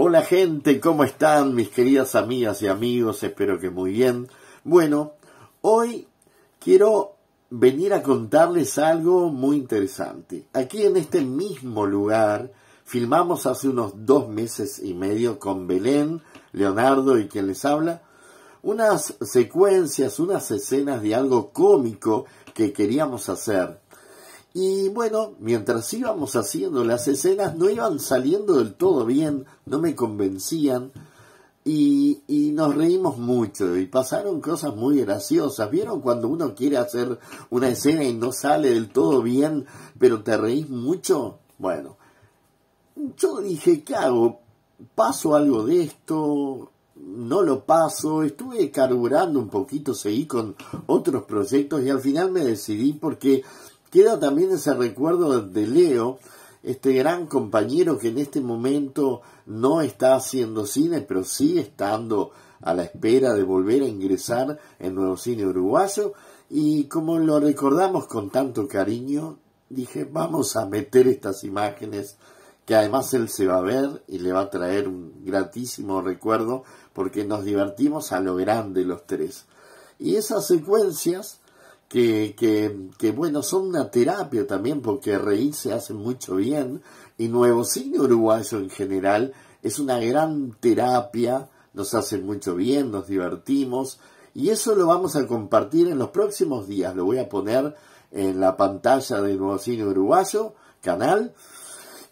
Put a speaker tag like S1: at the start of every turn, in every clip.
S1: Hola gente, ¿cómo están mis queridas amigas y amigos? Espero que muy bien. Bueno, hoy quiero venir a contarles algo muy interesante. Aquí en este mismo lugar filmamos hace unos dos meses y medio con Belén, Leonardo y quien les habla unas secuencias, unas escenas de algo cómico que queríamos hacer. Y bueno, mientras íbamos haciendo las escenas, no iban saliendo del todo bien, no me convencían. Y, y, nos reímos mucho y pasaron cosas muy graciosas. ¿Vieron cuando uno quiere hacer una escena y no sale del todo bien, pero te reís mucho? Bueno, yo dije, ¿qué hago? ¿Paso algo de esto? No lo paso, estuve carburando un poquito, seguí con otros proyectos y al final me decidí porque Queda también ese recuerdo de Leo, este gran compañero que en este momento no está haciendo cine, pero sí estando a la espera de volver a ingresar en Nuevo Cine Uruguayo. Y como lo recordamos con tanto cariño, dije, vamos a meter estas imágenes que además él se va a ver y le va a traer un gratísimo recuerdo porque nos divertimos a lo grande los tres. Y esas secuencias que, que, que, bueno, son una terapia también porque reírse hace mucho bien y Nuevo Cine Uruguayo en general es una gran terapia, nos hace mucho bien, nos divertimos y eso lo vamos a compartir en los próximos días, lo voy a poner en la pantalla de Nuevo Cine Uruguayo, canal,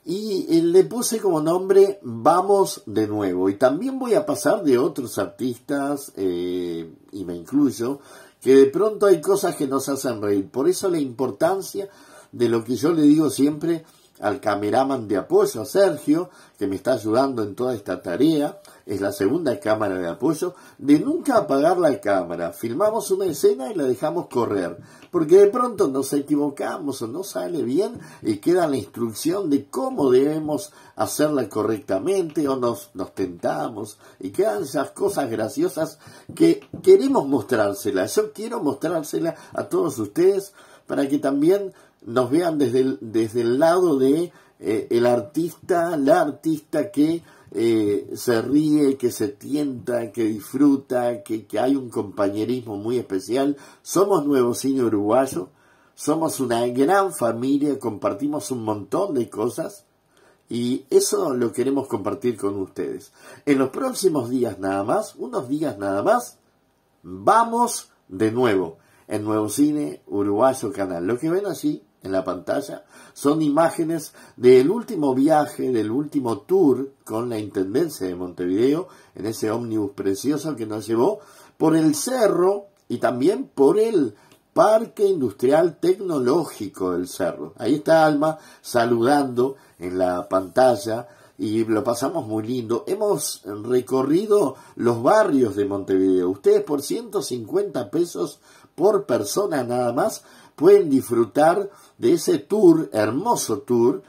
S1: y le puse como nombre Vamos de nuevo. Y también voy a pasar de otros artistas, eh, y me incluyo, que de pronto hay cosas que nos hacen reír. Por eso la importancia de lo que yo le digo siempre al cameraman de apoyo, a Sergio, que me está ayudando en toda esta tarea, es la segunda cámara de apoyo, de nunca apagar la cámara. Filmamos una escena y la dejamos correr, porque de pronto nos equivocamos o no sale bien y queda la instrucción de cómo debemos hacerla correctamente o nos, tentamos y quedan esas cosas graciosas que queremos mostrárselas. Yo quiero mostrársela a todos ustedes para que también nos vean desde el, desde el lado de eh, el artista, la artista que eh, se ríe, que se tienta, que disfruta, que, que, hay un compañerismo muy especial. Somos Nuevo Cine Uruguayo, somos una gran familia, compartimos un montón de cosas y eso lo queremos compartir con ustedes. En los próximos días nada más, unos días nada más, vamos de nuevo en Nuevo Cine Uruguayo Canal. Lo que ven así en la pantalla son imágenes del último viaje, del último tour con la Intendencia de Montevideo, en ese ómnibus precioso que nos llevó por el cerro y también por el Parque Industrial Tecnológico del Cerro. Ahí está Alma saludando en la pantalla y lo pasamos muy lindo. Hemos recorrido los barrios de Montevideo. Ustedes por 150 pesos por persona nada más pueden disfrutar de ese tour, hermoso tour,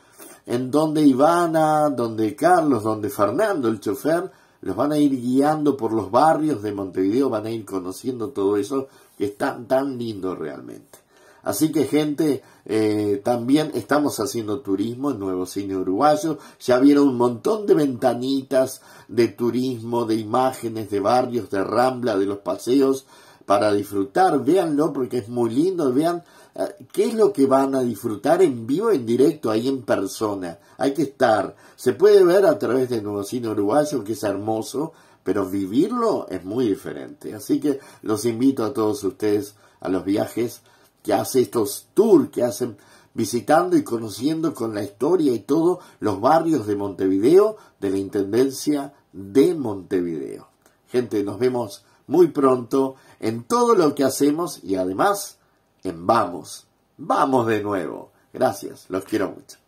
S1: en donde Ivana, donde Carlos, donde Fernando, el chofer, los van a ir guiando por los barrios de Montevideo, van a ir conociendo todo eso que está tan lindo realmente. Así que gente, eh, también estamos haciendo turismo en Nuevo Cine Uruguayo. Ya vieron un montón de ventanitas de turismo, de imágenes, de barrios, de rambla, de los paseos para disfrutar. Véanlo porque es muy lindo. Vean eh, qué es lo que van a disfrutar en vivo, en directo, ahí en persona. Hay que estar. Se puede ver a través de Nuevo Cine Uruguayo, que es hermoso, pero vivirlo es muy diferente. Así que los invito a todos ustedes a los viajes que hace estos tours, que hacen visitando y conociendo con la historia y todo los barrios de Montevideo, de la Intendencia de Montevideo. Gente, nos vemos muy pronto en todo lo que hacemos y además en Vamos. Vamos de nuevo. Gracias, los quiero mucho.